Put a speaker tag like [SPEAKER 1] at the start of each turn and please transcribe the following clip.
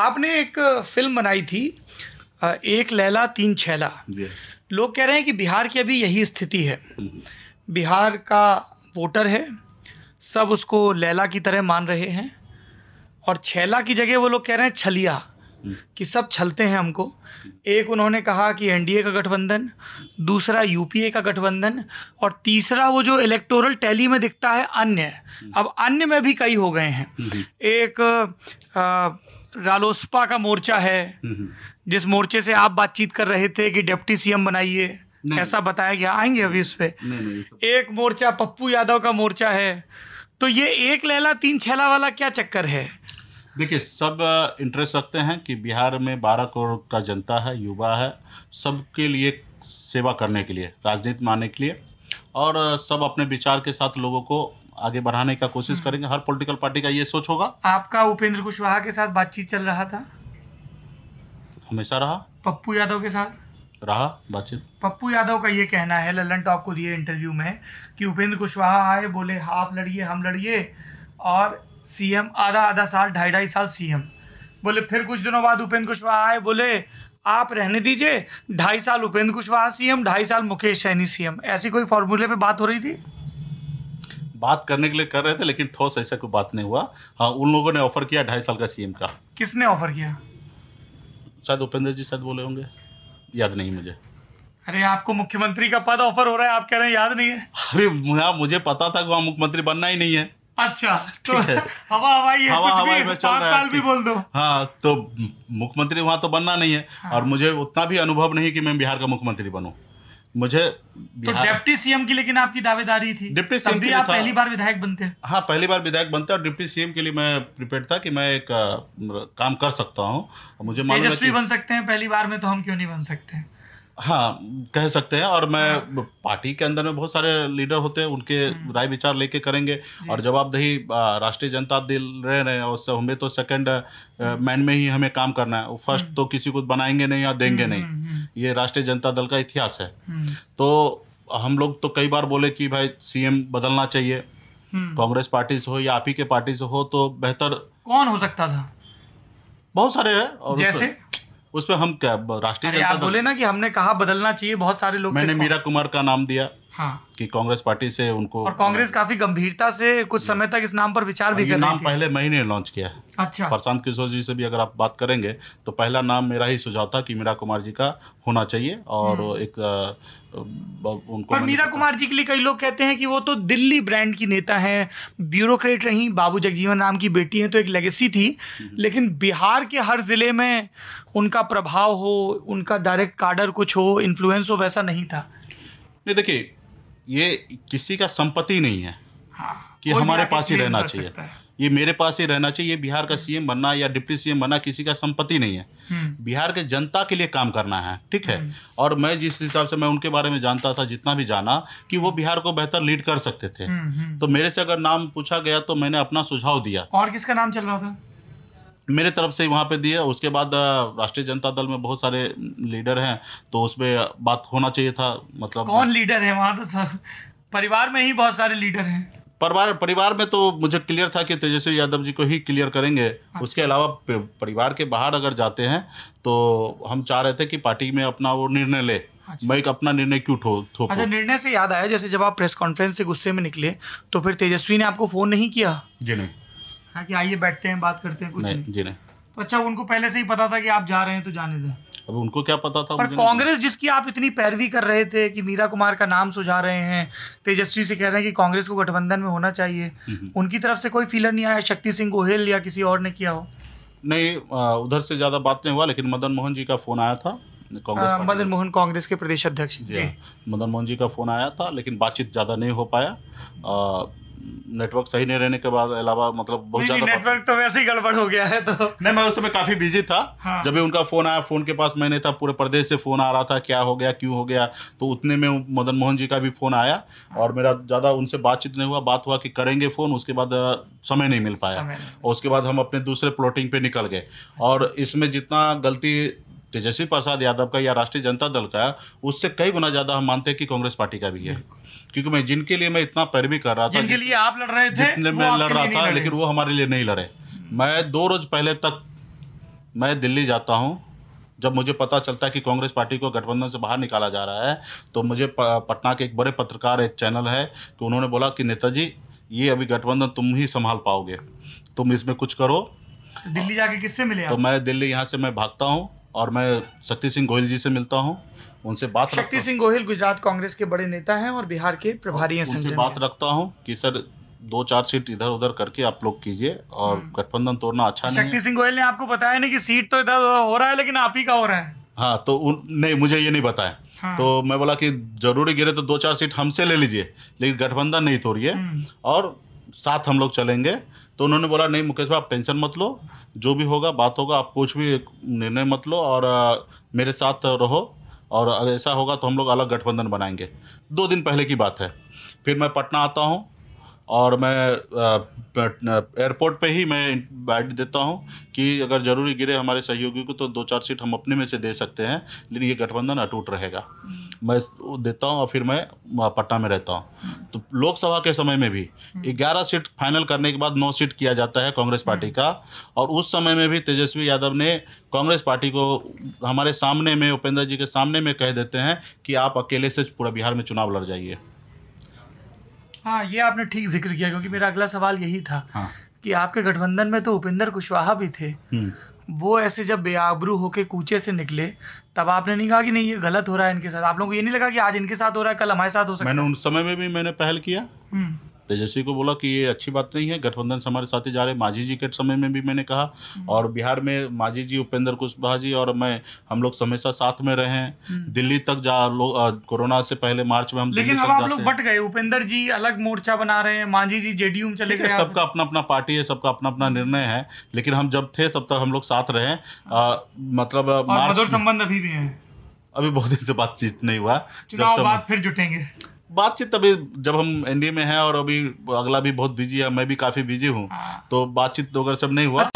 [SPEAKER 1] आपने एक फिल्म बनाई थी एक लैला तीन छैला लोग कह रहे हैं कि बिहार की अभी यही स्थिति है बिहार का वोटर है सब उसको लैला की तरह मान रहे हैं और छैला की जगह वो लोग कह रहे हैं छलिया कि सब छलते हैं हमको एक उन्होंने कहा कि एनडीए का गठबंधन दूसरा यूपीए का गठबंधन और तीसरा वो जो इलेक्टोरल टैली में दिखता है अन्य अब अन्य में भी कई हो गए हैं एक रालोसपा का मोर्चा है जिस मोर्चे से आप बातचीत कर रहे थे कि डिप्टी सीएम बनाइए ऐसा बताया गया आएंगे अभी इस पर एक मोर्चा पप्पू यादव का मोर्चा है तो ये एक लैला तीन छैला वाला क्या चक्कर है
[SPEAKER 2] देखिए सब इंटरेस्ट रखते हैं कि बिहार में बारह करोड़ का जनता है युवा है सबके लिए सेवा करने के लिए राजनीति में आने के लिए और सब अपने विचार के साथ लोगों को आगे बढ़ाने का कोशिश हम्म। करेंगे हर पॉलिटिकल पार्टी का ये सोच होगा
[SPEAKER 1] आपका उपेंद्र कुशवाहा के साथ बातचीत चल रहा था हमेशा रहा पप्पू यादव के साथ
[SPEAKER 2] रहा बातचीत
[SPEAKER 1] पप्पू यादव का ये कहना है ललन टॉप को दिए इंटरव्यू में कि उपेंद्र कुशवाहा आए बोले आप लड़िए हम लड़िए और सीएम आधा आधा साल ढाई ढाई साल सीएम बोले फिर कुछ दिनों बाद उपेंद्र कुशवाहा आए बोले आप रहने दीजिए ढाई साल उपेंद्र कुशवाहा सीएम ढाई साल मुकेश सैनी सीएम ऐसी कोई फॉर्मूले पे बात हो रही थी
[SPEAKER 2] बात करने के लिए कर रहे थे लेकिन ठोस ऐसा कोई बात नहीं हुआ हाँ उन लोगों ने ऑफर किया ढाई साल का सीएम का
[SPEAKER 1] किसने ऑफर किया
[SPEAKER 2] शायद उपेंद्र जी शायद बोले होंगे याद नहीं मुझे
[SPEAKER 1] अरे आपको मुख्यमंत्री का पद ऑफर हो रहा है आप कह रहे हैं याद नहीं है
[SPEAKER 2] अरे मुझे पता था कि वहाँ मुख्यमंत्री बनना ही नहीं है
[SPEAKER 1] अच्छा तो हवा हवाई है हवा हवाई में चल रहा साल
[SPEAKER 2] भी बोल दो हाँ तो मुख्यमंत्री वहाँ तो बनना नहीं है हाँ। और मुझे उतना भी अनुभव नहीं कि मैं बिहार का मुख्यमंत्री बनू मुझे तो डिप्टी
[SPEAKER 1] सीएम की लेकिन आपकी दावेदारी थी डिप्टी सीएम भी आप पहली बार विधायक बनते
[SPEAKER 2] हाँ पहली बार विधायक बनते और डिप्टी सीएम के लिए मैं प्रिपेयर था कि मैं एक काम कर सकता हूँ मुझे तेजस्वी बन
[SPEAKER 1] सकते हैं पहली बार में तो हम क्यों नहीं बन सकते हैं
[SPEAKER 2] हाँ कह सकते हैं और मैं हाँ। पार्टी के अंदर में बहुत सारे लीडर होते हैं उनके हम्म। राय विचार लेके करेंगे और जवाबदही राष्ट्रीय जनता दिल रहे हैं और हमें तो सेकंड मैन हम्म। में ही हमें काम करना है फर्स्ट हम्म। तो किसी को बनाएंगे नहीं या देंगे नहीं ये राष्ट्रीय जनता दल का इतिहास है तो हम लोग तो कई बार बोले कि भाई सीएम बदलना चाहिए कांग्रेस पार्टी से हो या आप ही के पार्टी से हो तो बेहतर
[SPEAKER 1] कौन हो सकता था बहुत सारे है
[SPEAKER 2] और जैसे उस पर हम क्या राष्ट्रीय बोले
[SPEAKER 1] ना कि हमने कहा बदलना चाहिए बहुत सारे लोग मैंने मीरा कुमार का नाम दिया हाँ
[SPEAKER 2] कि कांग्रेस पार्टी से
[SPEAKER 1] उनको और कांग्रेस काफी गंभीरता से कुछ समय तक इस नाम पर विचार भी कर नाम पहले
[SPEAKER 2] मैं ही लॉन्च किया है अच्छा प्रशांत किशोर जी से भी अगर आप बात करेंगे तो पहला नाम मेरा ही सुझाव था कि मीरा कुमार जी का होना चाहिए और हम्म। एक उनको पर मीरा
[SPEAKER 1] कुमार जी के लिए कई लोग कहते हैं कि वो तो दिल्ली ब्रांड की नेता हैं ब्यूरोक्रेट रही बाबू जगजीवन राम की बेटी हैं तो एक लेगेसी थी हम्म। लेकिन बिहार के हर ज़िले में उनका प्रभाव हो उनका डायरेक्ट कार्डर कुछ हो इन्फ्लुएंस हो वैसा नहीं था
[SPEAKER 2] नहीं देखिए ये किसी का संपत्ति नहीं है हाँ, कि हमारे पास ही रहना चाहिए ये मेरे पास ही रहना चाहिए बिहार का सीएम हम्म। बनना या डिप्टी सीएम बनना किसी का संपत्ति नहीं है हम्म। बिहार के जनता के लिए काम करना है ठीक है हम्म। और मैं जिस हिसाब से मैं उनके बारे में जानता था जितना भी जाना कि वो बिहार को बेहतर लीड कर सकते थे तो मेरे से अगर नाम पूछा गया तो मैंने अपना सुझाव दिया
[SPEAKER 1] और किसका नाम चल रहा था
[SPEAKER 2] मेरे तरफ से वहाँ पे दिए उसके बाद राष्ट्रीय जनता दल में बहुत सारे लीडर हैं तो उसमें बात होना चाहिए था मतलब कौन लीडर है वहाँ तो सर परिवार
[SPEAKER 1] में ही बहुत सारे लीडर हैं
[SPEAKER 2] परिवार परिवार में तो मुझे क्लियर था कि तेजस्वी यादव जी को ही क्लियर करेंगे अच्छा। उसके अलावा परिवार के बाहर अगर जाते हैं तो हम चाह रहे थे कि पार्टी में अपना वो निर्णय ले अच्छा। मैं एक अपना निर्णय क्यों ठो थो अच्छा
[SPEAKER 1] निर्णय से याद आया जैसे जब आप प्रेस कॉन्फ्रेंस से गुस्से में निकले तो फिर तेजस्वी ने आपको फ़ोन नहीं किया जी नहीं था कि आइए बैठते हैं बात करते हैं कुछ नहीं, जी नहीं तो अच्छा उनको पहले से ही पता था कि आप जा रहे हैं तो जाने दें अब उनको क्या पता
[SPEAKER 2] था पर कांग्रेस
[SPEAKER 1] जिसकी आप इतनी पैरवी कर रहे थे कि मीरा कुमार का नाम सुझा रहे हैं तेजस्वी से कह रहे हैं कि कांग्रेस को गठबंधन में होना चाहिए हम्म। उनकी तरफ से कोई फीलर नहीं आया शक्ति सिंह गोहिल या किसी और ने किया हो नहीं उधर से
[SPEAKER 2] ज़्यादा बात नहीं हुआ लेकिन
[SPEAKER 1] मदन मोहन जी का फ़ोन आया था
[SPEAKER 2] कांग्रेस मदन मोहन कांग्रेस के प्रदेश अध्यक्ष जी हाँ। मदन मोहन जी का फ़ोन आया था लेकिन बातचीत ज़्यादा नहीं हो पाया नेटवर्क सही नहीं रहने के बाद अलावा मतलब बहुत ज्यादा नेटवर्क तो वैसे ही गड़बड़ हो गया है तो नहीं मैं उस समय काफी बिजी था हाँ। जब भी उनका फोन आया फोन के पास मैं नहीं था पूरे प्रदेश से फोन आ रहा था क्या हो गया क्यों हो गया तो उतने में मदन मोहन जी का भी फोन आया और मेरा ज्यादा उनसे बातचीत नहीं हुआ बात हुआ कि करेंगे फोन उसके बाद समय नहीं मिल पाया और उसके बाद हम अपने दूसरे प्लॉटिंग पे निकल गए और इसमें जितना गलती तेजस्वी प्रसाद यादव का या राष्ट्रीय जनता दल का उससे कई गुना ज्यादा हम मानते हैं कि कांग्रेस पार्टी का भी है क्योंकि मैं जिनके लिए मैं इतना पैरवी कर रहा था जिनके लिए आप
[SPEAKER 1] लड़ रहे थे जितने मैं लड़ रहा था लेकिन
[SPEAKER 2] वो हमारे लिए नहीं लड़े मैं दो रोज पहले तक मैं दिल्ली जाता हूँ जब मुझे पता चलता है कि कांग्रेस पार्टी को गठबंधन से बाहर निकाला जा रहा है तो मुझे पटना के एक बड़े पत्रकार एक चैनल है कि उन्होंने बोला कि नेताजी ये अभी गठबंधन तुम ही संभाल पाओगे तुम इसमें कुछ करो
[SPEAKER 1] दिल्ली जाके किससे मिले तो
[SPEAKER 2] मैं दिल्ली यहाँ से मैं भागता हूँ और मैं शक्ति सिंह गोहिल जी से मिलता हूँ उनसे बात शक्ति
[SPEAKER 1] सिंह गोहिल गुजरात कांग्रेस के बड़े नेता हैं और बिहार के प्रभारी हैं उनसे बात
[SPEAKER 2] रखता हूँ कि सर दो चार सीट इधर उधर करके आप लोग कीजिए और हम्म। गठबंधन तोड़ना अच्छा नहीं शक्ति सिंह
[SPEAKER 1] गोहिल ने आपको बताया नहीं कि सीट तो इधर उधर हो रहा है लेकिन आप ही का हो रहा है
[SPEAKER 2] हाँ तो उन नहीं मुझे ये नहीं बताया हाँ। तो मैं बोला कि जरूरी गिरे तो दो चार सीट हमसे ले लीजिए लेकिन गठबंधन नहीं तोड़िए हम्म। और साथ हम लोग चलेंगे तो उन्होंने बोला नहीं मुकेश भाई आप टेंशन मत लो जो भी होगा बात होगा आप कुछ भी निर्णय मत लो और मेरे साथ रहो और ऐसा होगा तो हम लोग अलग गठबंधन बनाएंगे दो दिन पहले की बात है फिर मैं पटना आता हूँ और मैं एयरपोर्ट पे ही मैं बैठ देता हूँ कि अगर ज़रूरी गिरे हमारे सहयोगी को तो दो चार सीट हम अपने में से दे सकते हैं लेकिन ये गठबंधन अटूट रहेगा हम्म। मैं देता हूँ और फिर मैं पटना में रहता हूँ हम्म। तो लोकसभा के समय में भी हम्म। ग्यारह सीट फाइनल करने के बाद नौ सीट किया जाता है कांग्रेस पार्टी का और उस समय में भी तेजस्वी यादव ने कांग्रेस पार्टी को हमारे सामने में उपेंद्र जी के सामने में कह देते हैं कि आप अकेले से पूरा बिहार में चुनाव लड़ जाइए
[SPEAKER 1] हाँ ये आपने ठीक जिक्र किया क्योंकि मेरा अगला सवाल यही था हाँ। कि आपके गठबंधन में तो उपेंद्र कुशवाहा भी थे हम्म। वो ऐसे जब बेआबरू होके कूचे से निकले तब आपने नहीं कहा कि नहीं ये गलत हो रहा है इनके साथ आप लोगों को ये नहीं लगा कि आज इनके साथ हो रहा है कल हमारे साथ हो सकता है मैंने
[SPEAKER 2] उन समय में भी मैंने पहल किया हम्म। तेजस्वी को बोला कि ये अच्छी बात नहीं है गठबंधन से हमारे साथ ही जा रहे माझी जी के समय में भी मैंने कहा हम्म। और बिहार में माझी जी उपेंद्र कुशवाहा जी और मैं हम लोग हमेशा साथ में रहे हम्म। दिल्ली तक जा लोग कोरोना से पहले मार्च में हम लेकिन अब आप लोग बट
[SPEAKER 1] गए उपेंद्र जी अलग मोर्चा बना रहे हैं माझी जी जेडीयू में चले गए सबका
[SPEAKER 2] अपना अपना पार्टी है सबका अपना अपना हम्म। निर्णय है लेकिन हम जब थे तब तक हम लोग साथ रहे हाँ। मतलब
[SPEAKER 1] संबंध अभी भी है
[SPEAKER 2] अभी बहुत दिन से बातचीत नहीं हुआ जब बाद फिर जुटेंगे बातचीत अभी जब हम एनडीए में हैं और अभी अगला भी बहुत बिजी है मैं भी काफी बिजी हूँ हाँ। तो बातचीत वगैरह सब नहीं हुआ